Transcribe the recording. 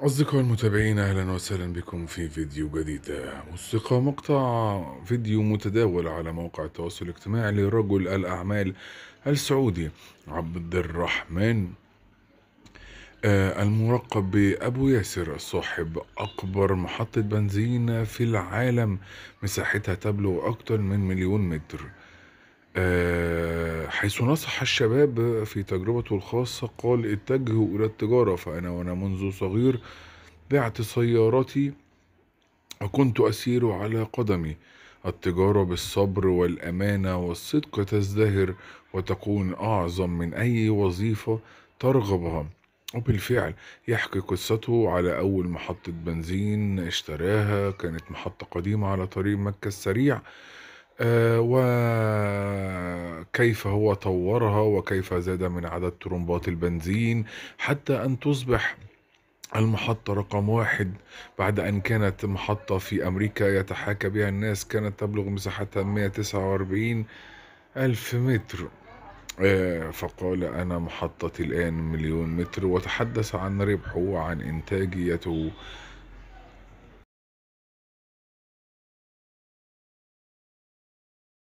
أصدقائي المتابعين أهلا وسهلا بكم في فيديو جديد أصدقاء مقطع فيديو متداول على موقع التواصل الاجتماعي لرجل الأعمال السعودي عبد الرحمن آه، المرقب بأبو ياسر صاحب أكبر محطة بنزين في العالم مساحتها تبلغ أكثر من مليون متر آه، حيث نصح الشباب في تجربته الخاصة قال اتجهوا إلى التجارة فأنا وأنا منذ صغير بعت سيارتي وكنت أسير على قدمي التجارة بالصبر والأمانة والصدق تزدهر وتكون أعظم من أي وظيفة ترغبها وبالفعل يحكي قصته على أول محطة بنزين اشتراها كانت محطة قديمة على طريق مكة السريع آه و كيف هو طورها وكيف زاد من عدد ترمبات البنزين حتى أن تصبح المحطة رقم واحد بعد أن كانت محطة في أمريكا يتحاكى بها الناس كانت تبلغ مساحتها 149 ألف متر آه، فقال أنا محطتي الآن مليون متر وتحدث عن ربحه وعن إنتاجيته